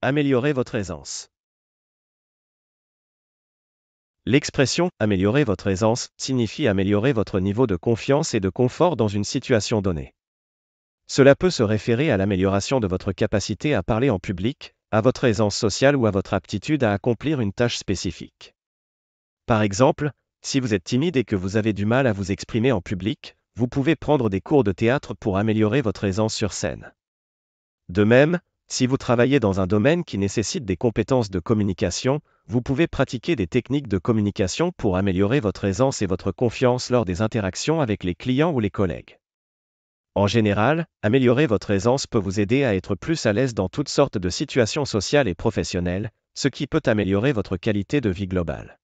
Améliorer votre aisance. L'expression améliorer votre aisance signifie améliorer votre niveau de confiance et de confort dans une situation donnée. Cela peut se référer à l'amélioration de votre capacité à parler en public, à votre aisance sociale ou à votre aptitude à accomplir une tâche spécifique. Par exemple, si vous êtes timide et que vous avez du mal à vous exprimer en public, vous pouvez prendre des cours de théâtre pour améliorer votre aisance sur scène. De même, si vous travaillez dans un domaine qui nécessite des compétences de communication, vous pouvez pratiquer des techniques de communication pour améliorer votre aisance et votre confiance lors des interactions avec les clients ou les collègues. En général, améliorer votre aisance peut vous aider à être plus à l'aise dans toutes sortes de situations sociales et professionnelles, ce qui peut améliorer votre qualité de vie globale.